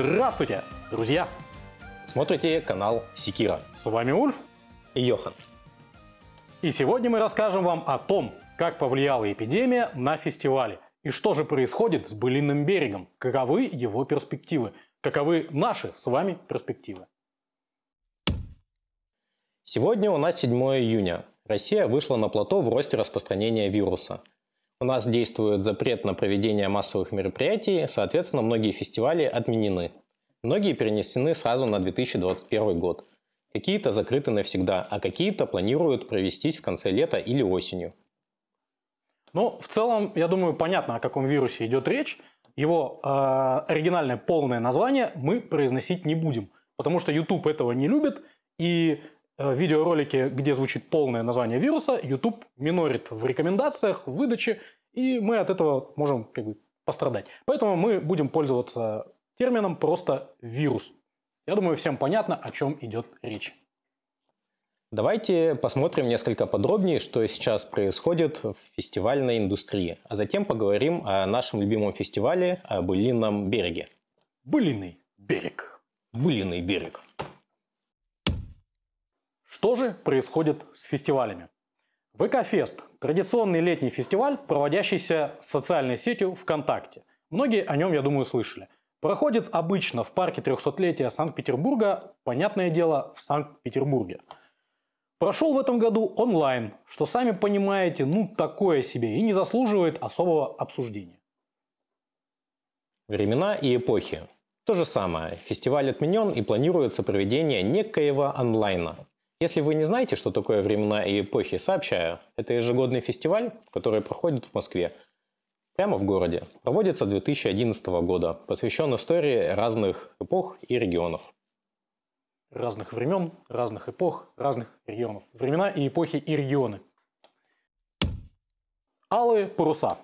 Здравствуйте, друзья! Смотрите канал Секира. С вами Ульф и Йохан. И сегодня мы расскажем вам о том, как повлияла эпидемия на фестивале и что же происходит с Былиным берегом, каковы его перспективы, каковы наши с вами перспективы. Сегодня у нас 7 июня. Россия вышла на плато в росте распространения вируса – у нас действует запрет на проведение массовых мероприятий, соответственно, многие фестивали отменены. Многие перенесены сразу на 2021 год. Какие-то закрыты навсегда, а какие-то планируют провестись в конце лета или осенью. Ну, в целом, я думаю, понятно, о каком вирусе идет речь. Его э, оригинальное полное название мы произносить не будем, потому что YouTube этого не любит, и Э, видеоролики, где звучит полное название вируса, YouTube минорит в рекомендациях, в выдаче, и мы от этого можем как бы пострадать. Поэтому мы будем пользоваться термином просто вирус. Я думаю, всем понятно, о чем идет речь. Давайте посмотрим несколько подробнее, что сейчас происходит в фестивальной индустрии, а затем поговорим о нашем любимом фестивале, о Былином береге. Былиный берег. Былиный берег. Что же происходит с фестивалями? ВК-фест – традиционный летний фестиваль, проводящийся социальной сетью ВКонтакте. Многие о нем, я думаю, слышали. Проходит обычно в парке 300-летия Санкт-Петербурга, понятное дело, в Санкт-Петербурге. Прошел в этом году онлайн, что, сами понимаете, ну такое себе и не заслуживает особого обсуждения. Времена и эпохи. То же самое. Фестиваль отменен и планируется проведение некоего онлайна – если вы не знаете, что такое времена и эпохи, сообщаю, это ежегодный фестиваль, который проходит в Москве. Прямо в городе. Проводится 2011 года, посвящен истории разных эпох и регионов. Разных времен, разных эпох, разных регионов. Времена и эпохи и регионы. Алые паруса.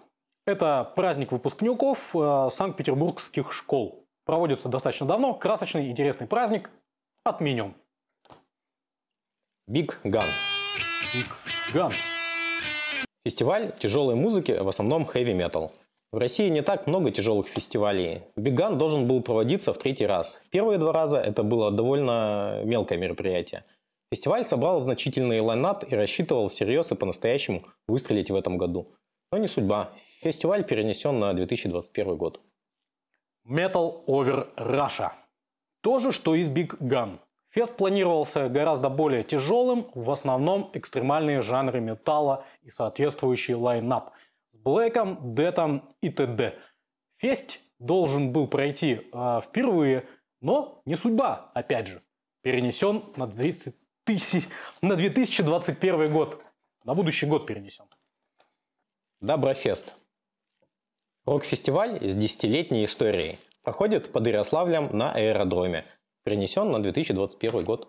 Это праздник выпускников э, санкт-петербургских школ. Проводится достаточно давно, красочный, интересный праздник. Отменен. Big Gun. Big Gun. Фестиваль тяжелой музыки, в основном heavy metal. В России не так много тяжелых фестивалей. Big Gun должен был проводиться в третий раз. Первые два раза это было довольно мелкое мероприятие. Фестиваль собрал значительный лайнап и рассчитывал всерьез и по-настоящему выстрелить в этом году. Но не судьба. Фестиваль перенесен на 2021 год. Metal Over Russia. То же, что из с Big Gun. Фест планировался гораздо более тяжелым, в основном экстремальные жанры металла и соответствующий лайнап с блэком, детом и т.д. Фест должен был пройти э, впервые, но не судьба, опять же. Перенесен на, 30 тысяч, на 2021 год. На будущий год перенесен. Доброфест. Рок-фестиваль с десятилетней историей проходит под Ярославлем на аэродроме – перенесен на 2021 год.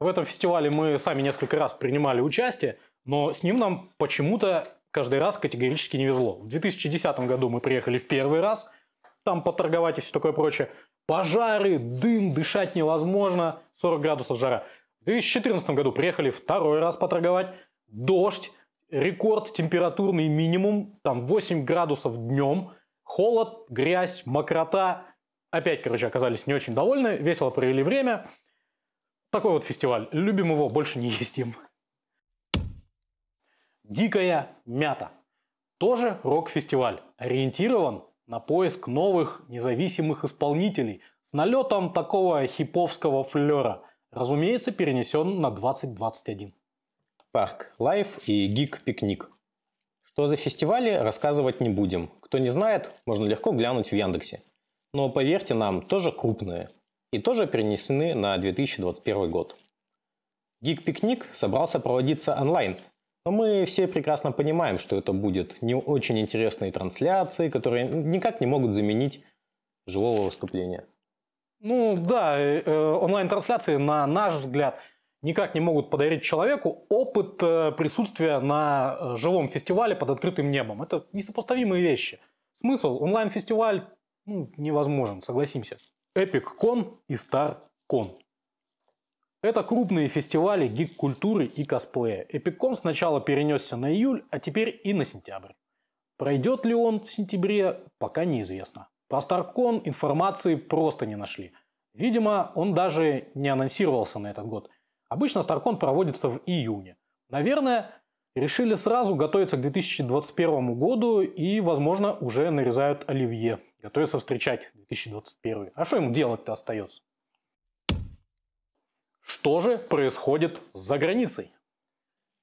В этом фестивале мы сами несколько раз принимали участие, но с ним нам почему-то каждый раз категорически не везло. В 2010 году мы приехали в первый раз, там поторговать и все такое прочее. Пожары, дым, дышать невозможно, 40 градусов жара. В 2014 году приехали второй раз поторговать, дождь, рекорд температурный минимум, там 8 градусов днем, холод, грязь, мокрота, Опять, короче, оказались не очень довольны, весело провели время. Такой вот фестиваль. Любим его, больше не ездим. Дикая мята. Тоже рок-фестиваль. Ориентирован на поиск новых независимых исполнителей с налетом такого хиповского флера. Разумеется, перенесен на 2021. Парк Лайф и Гик Пикник. Что за фестивали, рассказывать не будем. Кто не знает, можно легко глянуть в Яндексе но, поверьте нам, тоже крупные и тоже перенесены на 2021 год. Гиг-пикник собрался проводиться онлайн, но мы все прекрасно понимаем, что это будет не очень интересные трансляции, которые никак не могут заменить живого выступления. Ну да, э, э, онлайн-трансляции, на наш взгляд, никак не могут подарить человеку опыт э, присутствия на живом фестивале под открытым небом. Это несопоставимые вещи. Смысл? Онлайн-фестиваль ну, невозможен, согласимся. EpicCon и StarCon. Это крупные фестивали гик-культуры и косплея. EpicCon сначала перенесся на июль, а теперь и на сентябрь. Пройдет ли он в сентябре, пока неизвестно. Про StarCon информации просто не нашли. Видимо, он даже не анонсировался на этот год. Обычно StarCon проводится в июне. Наверное, решили сразу готовиться к 2021 году и, возможно, уже нарезают оливье готовится встречать 2021. А что им делать-то остается? Что же происходит за границей?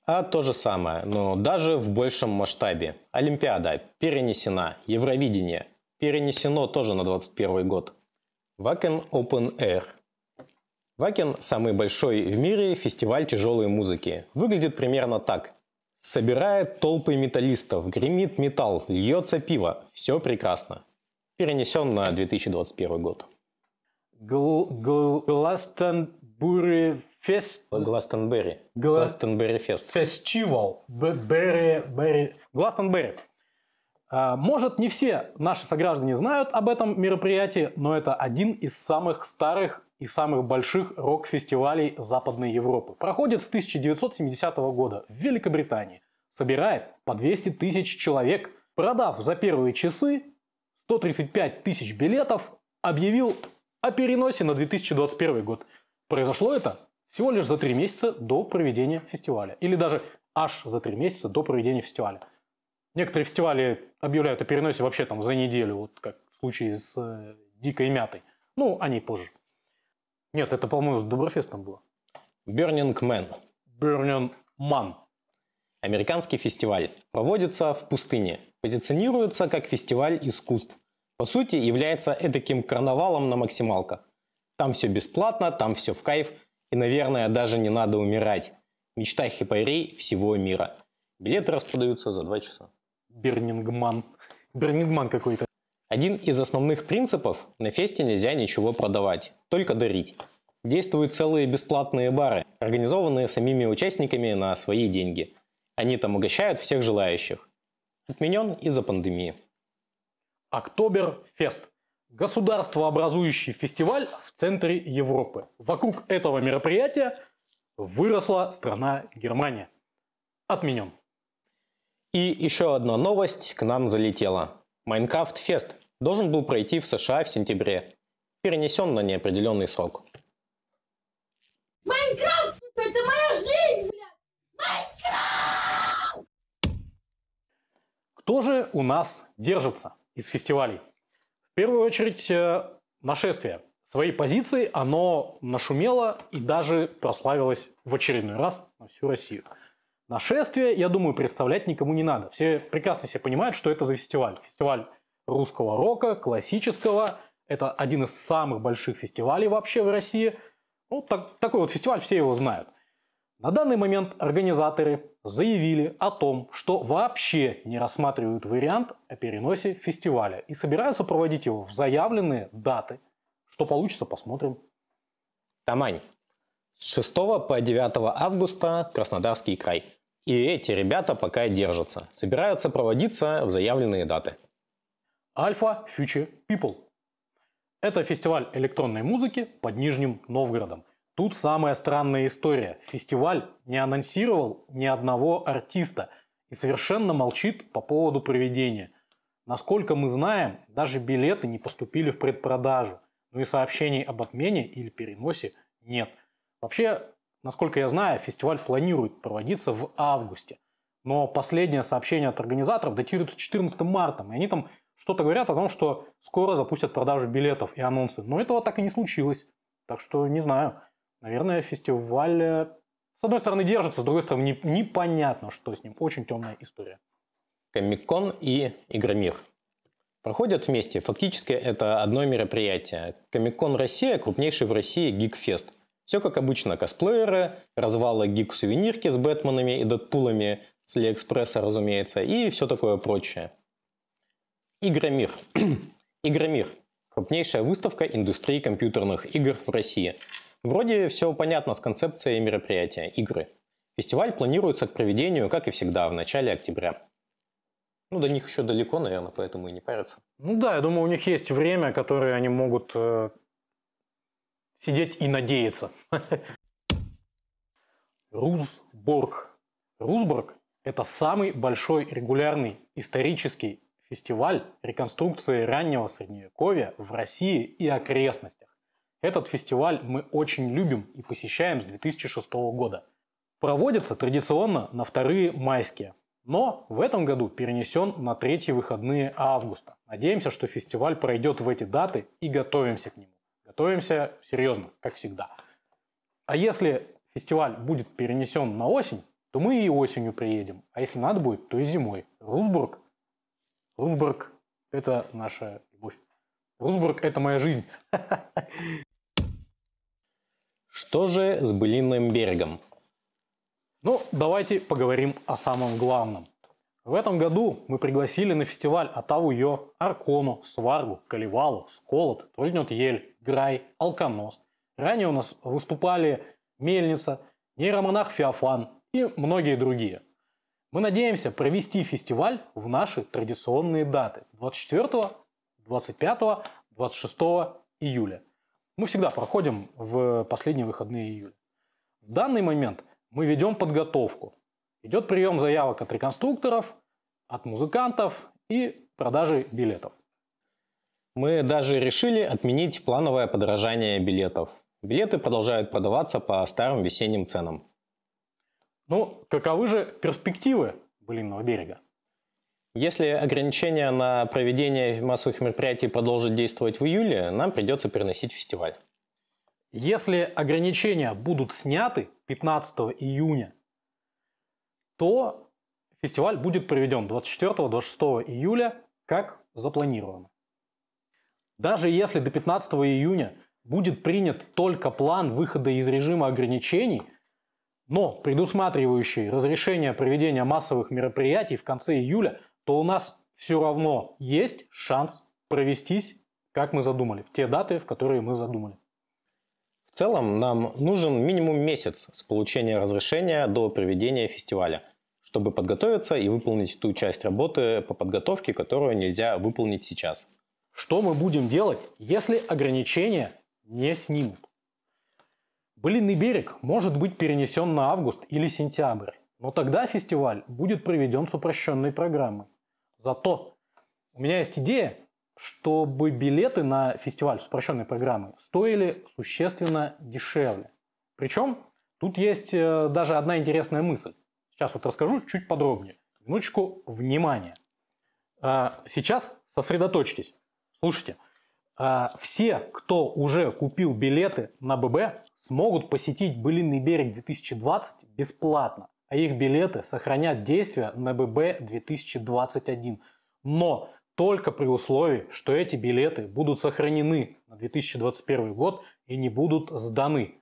А то же самое, но даже в большем масштабе. Олимпиада перенесена, Евровидение перенесено тоже на 2021 год. Wacken Open Air. Wacken – самый большой в мире фестиваль тяжелой музыки. Выглядит примерно так. Собирает толпы металлистов, гремит металл, льется пиво. Все прекрасно перенесен на 2021 год. Гластенбурри фест... Гластенберри. Гластенберри фест. Фестивал. Берри, Берри. Гластенберри. А, может, не все наши сограждане знают об этом мероприятии, но это один из самых старых и самых больших рок-фестивалей Западной Европы. Проходит с 1970 года в Великобритании. Собирает по 200 тысяч человек, продав за первые часы 135 тысяч билетов, объявил о переносе на 2021 год. Произошло это всего лишь за три месяца до проведения фестиваля. Или даже аж за три месяца до проведения фестиваля. Некоторые фестивали объявляют о переносе вообще там за неделю, вот как в случае с э, Дикой Мятой. Ну, они позже. Нет, это, по-моему, с Доброфестом было. Burning Man. Burning Man. Американский фестиваль проводится в пустыне, позиционируется как фестиваль искусств. По сути, является эдаким карнавалом на максималках. Там все бесплатно, там все в кайф, и, наверное, даже не надо умирать. Мечта хипарей всего мира. Билеты распродаются за два часа. Бернингман. Бернингман какой-то. Один из основных принципов – на фесте нельзя ничего продавать, только дарить. Действуют целые бесплатные бары, организованные самими участниками на свои деньги. Они там угощают всех желающих отменен из-за пандемии. Октоберфест – государствообразующий фестиваль в центре Европы. Вокруг этого мероприятия выросла страна Германия. Отменен. И еще одна новость к нам залетела. Майнкрафт Фест должен был пройти в США в сентябре. Перенесен на неопределенный срок. Майнкрафт, это моя жизнь, блядь! Майнкрафт! Кто же у нас держится из фестивалей? В первую очередь э, «Нашествие». своей позиции оно нашумело и даже прославилось в очередной раз на всю Россию. «Нашествие», я думаю, представлять никому не надо. Все прекрасно себя понимают, что это за фестиваль. Фестиваль русского рока, классического. Это один из самых больших фестивалей вообще в России. Вот ну, так, такой вот фестиваль, все его знают. На данный момент организаторы заявили о том, что вообще не рассматривают вариант о переносе фестиваля и собираются проводить его в заявленные даты. Что получится, посмотрим. Тамань. С 6 по 9 августа Краснодарский край. И эти ребята пока держатся. Собираются проводиться в заявленные даты. Альфа Future People. Это фестиваль электронной музыки под Нижним Новгородом – Тут самая странная история. Фестиваль не анонсировал ни одного артиста и совершенно молчит по поводу проведения. Насколько мы знаем, даже билеты не поступили в предпродажу, ну и сообщений об отмене или переносе нет. Вообще, насколько я знаю, фестиваль планирует проводиться в августе. Но последнее сообщение от организаторов датируется 14 марта, и они там что-то говорят о том, что скоро запустят продажу билетов и анонсы. Но этого так и не случилось. Так что не знаю наверное, фестиваль, э, с одной стороны, держится, с другой стороны, не, непонятно, что с ним. Очень темная история. Комик-кон и Игромир проходят вместе. Фактически это одно мероприятие. Комик-кон Россия, крупнейший в России гик-фест. Все как обычно, косплееры, развалы гик-сувенирки с Бэтменами и Дэдпулами с Лиэкспресса, разумеется, и все такое прочее. Игромир. Игромир. Крупнейшая выставка индустрии компьютерных игр в России – Вроде все понятно с концепцией мероприятия, игры. Фестиваль планируется к проведению, как и всегда, в начале октября. Ну, до них еще далеко, наверное, поэтому и не парятся. Ну да, я думаю, у них есть время, которое они могут э, сидеть и надеяться. Рузборг. Рузборг – это самый большой регулярный исторический фестиваль реконструкции раннего средневековья в России и окрестностях. Этот фестиваль мы очень любим и посещаем с 2006 года. Проводится традиционно на вторые майские, но в этом году перенесен на третьи выходные августа. Надеемся, что фестиваль пройдет в эти даты и готовимся к нему. Готовимся серьезно, как всегда. А если фестиваль будет перенесен на осень, то мы и осенью приедем. А если надо будет, то и зимой. Русбург. Русбург – это наша любовь. Русбург – это моя жизнь. Что же с Былиным берегом? Ну, давайте поговорим о самом главном. В этом году мы пригласили на фестиваль Атаву Йо, Аркону, Сваргу, Каливалу, Сколот, Трольнет Ель, Грай, Алконос. Ранее у нас выступали Мельница, Нейромонах Феофан и многие другие. Мы надеемся провести фестиваль в наши традиционные даты 24, 25, 26 июля мы всегда проходим в последние выходные июля. В данный момент мы ведем подготовку. Идет прием заявок от реконструкторов, от музыкантов и продажи билетов. Мы даже решили отменить плановое подорожание билетов. Билеты продолжают продаваться по старым весенним ценам. Ну, каковы же перспективы Блинного берега? Если ограничения на проведение массовых мероприятий продолжат действовать в июле, нам придется переносить фестиваль. Если ограничения будут сняты 15 июня, то фестиваль будет проведен 24-26 июля, как запланировано. Даже если до 15 июня будет принят только план выхода из режима ограничений, но предусматривающий разрешение проведения массовых мероприятий в конце июля – то у нас все равно есть шанс провестись, как мы задумали, в те даты, в которые мы задумали. В целом нам нужен минимум месяц с получения разрешения до проведения фестиваля, чтобы подготовиться и выполнить ту часть работы по подготовке, которую нельзя выполнить сейчас. Что мы будем делать, если ограничения не снимут? Былинный берег может быть перенесен на август или сентябрь, но тогда фестиваль будет проведен с упрощенной программой. Зато у меня есть идея, чтобы билеты на фестиваль с упрощенной программой стоили существенно дешевле. Причем тут есть э, даже одна интересная мысль. Сейчас вот расскажу чуть подробнее. Минуточку внимания. А, сейчас сосредоточьтесь. Слушайте, а, все, кто уже купил билеты на ББ, смогут посетить Былинный берег 2020 бесплатно а их билеты сохранят действие на ББ 2021. Но только при условии, что эти билеты будут сохранены на 2021 год и не будут сданы.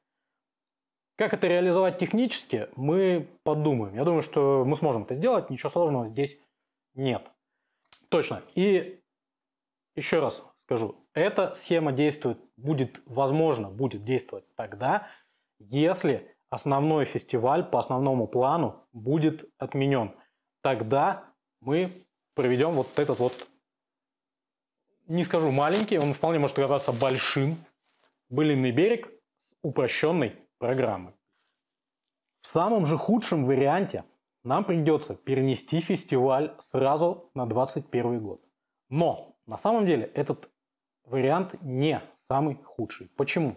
Как это реализовать технически, мы подумаем. Я думаю, что мы сможем это сделать, ничего сложного здесь нет. Точно. И еще раз скажу, эта схема действует, будет, возможно, будет действовать тогда, если основной фестиваль по основному плану будет отменен. Тогда мы проведем вот этот вот, не скажу маленький, он вполне может оказаться большим, былинный берег с упрощенной программой. В самом же худшем варианте нам придется перенести фестиваль сразу на 21 год. Но на самом деле этот вариант не самый худший. Почему?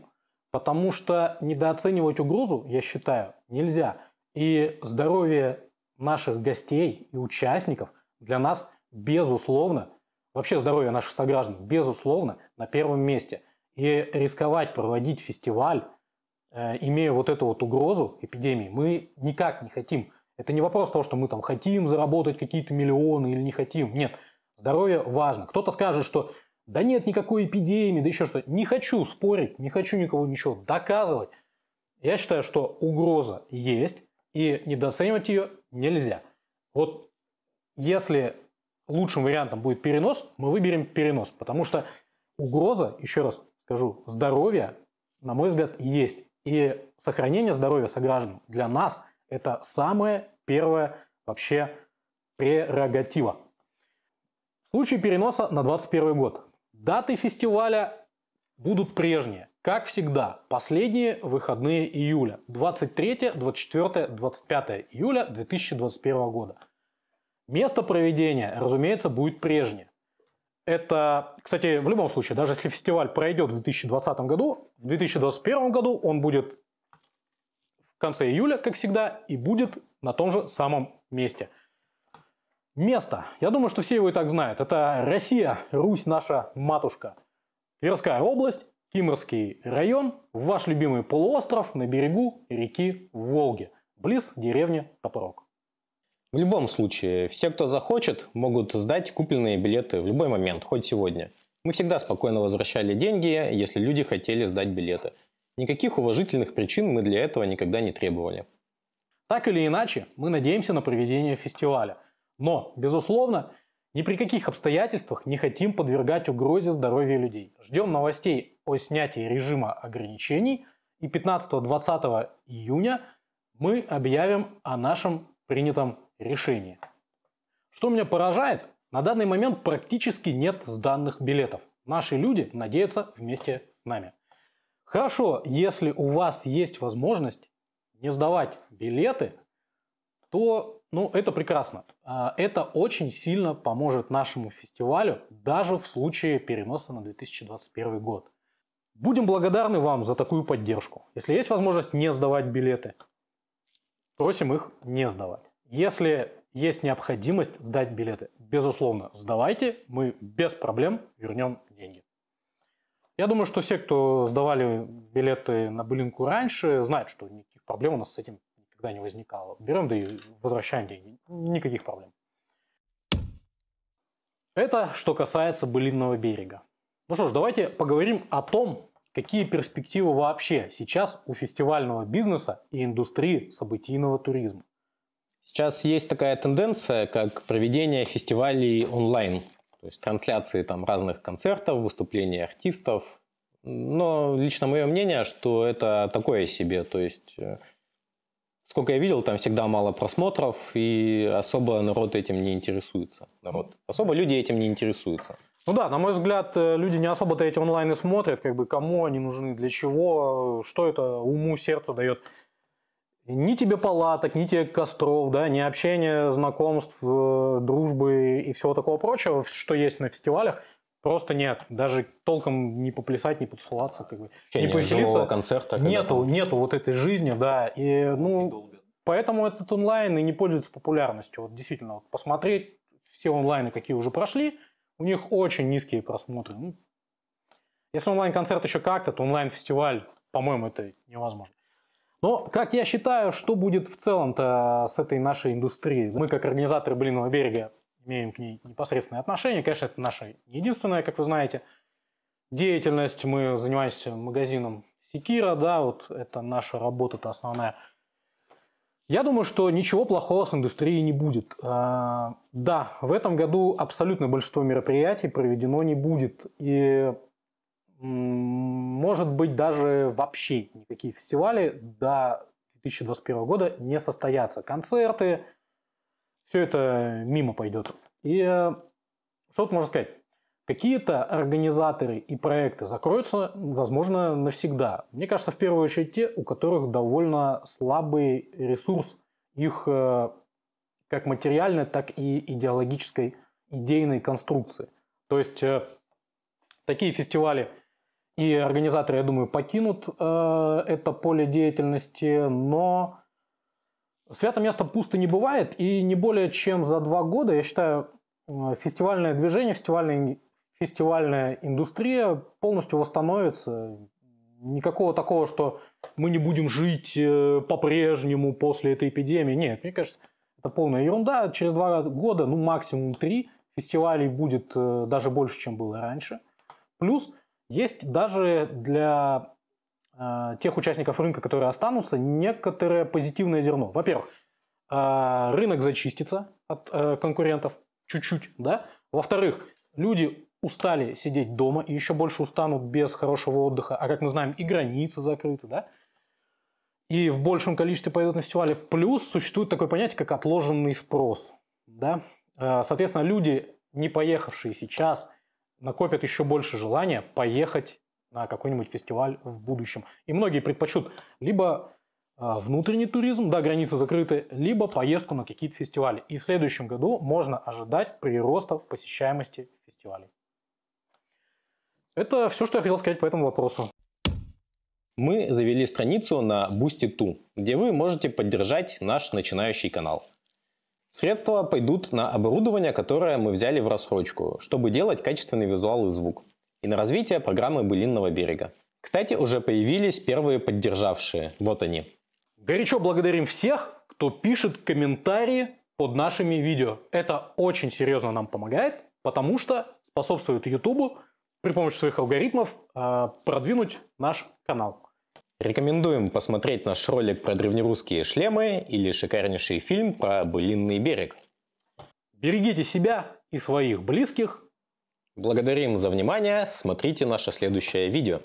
Потому что недооценивать угрозу, я считаю, нельзя. И здоровье наших гостей и участников для нас, безусловно, вообще здоровье наших сограждан, безусловно, на первом месте. И рисковать проводить фестиваль, э, имея вот эту вот угрозу эпидемии, мы никак не хотим. Это не вопрос того, что мы там хотим заработать какие-то миллионы или не хотим. Нет, здоровье важно. Кто-то скажет, что да нет никакой эпидемии, да еще что. Не хочу спорить, не хочу никого ничего доказывать. Я считаю, что угроза есть, и недооценивать ее нельзя. Вот если лучшим вариантом будет перенос, мы выберем перенос, потому что угроза, еще раз скажу, здоровья, на мой взгляд, есть. И сохранение здоровья сограждан для нас – это самое первое вообще прерогатива. В случае переноса на 2021 год. Даты фестиваля будут прежние. Как всегда, последние выходные июля. 23, 24, 25 июля 2021 года. Место проведения, разумеется, будет прежнее. Это, кстати, в любом случае, даже если фестиваль пройдет в 2020 году, в 2021 году он будет в конце июля, как всегда, и будет на том же самом месте. Место. Я думаю, что все его и так знают. Это Россия, Русь наша матушка. Тверская область, Кимрский район, ваш любимый полуостров на берегу реки Волги, близ деревни Топорок. В любом случае, все, кто захочет, могут сдать купленные билеты в любой момент, хоть сегодня. Мы всегда спокойно возвращали деньги, если люди хотели сдать билеты. Никаких уважительных причин мы для этого никогда не требовали. Так или иначе, мы надеемся на проведение фестиваля – но, безусловно, ни при каких обстоятельствах не хотим подвергать угрозе здоровья людей. Ждем новостей о снятии режима ограничений и 15-20 июня мы объявим о нашем принятом решении. Что меня поражает, на данный момент практически нет сданных билетов. Наши люди надеются вместе с нами. Хорошо, если у вас есть возможность не сдавать билеты, то ну, это прекрасно. А, это очень сильно поможет нашему фестивалю, даже в случае переноса на 2021 год. Будем благодарны вам за такую поддержку. Если есть возможность не сдавать билеты, просим их не сдавать. Если есть необходимость сдать билеты, безусловно, сдавайте, мы без проблем вернем деньги. Я думаю, что все, кто сдавали билеты на Блинку раньше, знают, что никаких проблем у нас с этим никогда не возникало. Берем да и возвращаем деньги. Никаких проблем. Это что касается Былинного берега. Ну что ж, давайте поговорим о том, какие перспективы вообще сейчас у фестивального бизнеса и индустрии событийного туризма. Сейчас есть такая тенденция, как проведение фестивалей онлайн. То есть трансляции там разных концертов, выступлений артистов. Но лично мое мнение, что это такое себе. То есть э, Сколько я видел, там всегда мало просмотров, и особо народ этим не интересуется. Народ. Особо люди этим не интересуются. Ну да, на мой взгляд, э, люди не особо-то эти онлайны смотрят, как бы кому они нужны, для чего, что это уму, сердцу дает. Ни тебе палаток, ни тебе костров, да, ни общения, знакомств, э, дружбы и всего такого прочего, что есть на фестивалях – Просто нет, даже толком не поплясать, не потусоваться, как бы, Ощущение не повеселиться. концерта. Нету, нету вот этой жизни, да. И, ну, и поэтому этот онлайн и не пользуется популярностью. Вот действительно, вот посмотреть все онлайны, какие уже прошли, у них очень низкие просмотры. Ну, если онлайн-концерт еще как-то, то онлайн-фестиваль, по-моему, это невозможно. Но, как я считаю, что будет в целом-то с этой нашей индустрией? Мы, как организаторы «Блинного берега», имеем к ней непосредственное отношение. Конечно, это наша не единственная, как вы знаете, деятельность. Мы занимаемся магазином Секира, да, вот это наша работа-то основная. Я думаю, что ничего плохого с индустрией не будет. А, да, в этом году абсолютное большинство мероприятий проведено не будет. И может быть даже вообще никакие фестивали до 2021 года не состоятся. Концерты, все это мимо пойдет. И э, что тут можно сказать? Какие-то организаторы и проекты закроются, возможно, навсегда. Мне кажется, в первую очередь те, у которых довольно слабый ресурс их э, как материальной, так и идеологической, идейной конструкции. То есть э, такие фестивали и организаторы, я думаю, покинут это поле деятельности, но Свято место пусто не бывает, и не более чем за два года, я считаю, э, фестивальное движение, фестивальная, фестивальная индустрия полностью восстановится. Никакого такого, что мы не будем жить э, по-прежнему после этой эпидемии. Нет, мне кажется, это полная ерунда. Через два года, ну максимум три, фестивалей будет э, даже больше, чем было раньше. Плюс есть даже для Э, тех участников рынка, которые останутся, некоторое позитивное зерно. Во-первых, э, рынок зачистится от э, конкурентов чуть-чуть, да? Во-вторых, люди устали сидеть дома и еще больше устанут без хорошего отдыха, а как мы знаем, и границы закрыты, да? И в большем количестве поедут на фестивале. Плюс существует такое понятие, как отложенный спрос, да? Соответственно, люди, не поехавшие сейчас, накопят еще больше желания поехать на какой-нибудь фестиваль в будущем. И многие предпочтут либо а, внутренний туризм, да, границы закрыты, либо поездку на какие-то фестивали. И в следующем году можно ожидать прироста посещаемости фестивалей. Это все, что я хотел сказать по этому вопросу. Мы завели страницу на Boosty2, где вы можете поддержать наш начинающий канал. Средства пойдут на оборудование, которое мы взяли в рассрочку, чтобы делать качественный визуал и звук и на развитие программы «Былинного берега». Кстати, уже появились первые поддержавшие. Вот они. Горячо благодарим всех, кто пишет комментарии под нашими видео. Это очень серьезно нам помогает, потому что способствует YouTube при помощи своих алгоритмов э, продвинуть наш канал. Рекомендуем посмотреть наш ролик про древнерусские шлемы или шикарнейший фильм про былинный берег. Берегите себя и своих близких – Благодарим за внимание, смотрите наше следующее видео.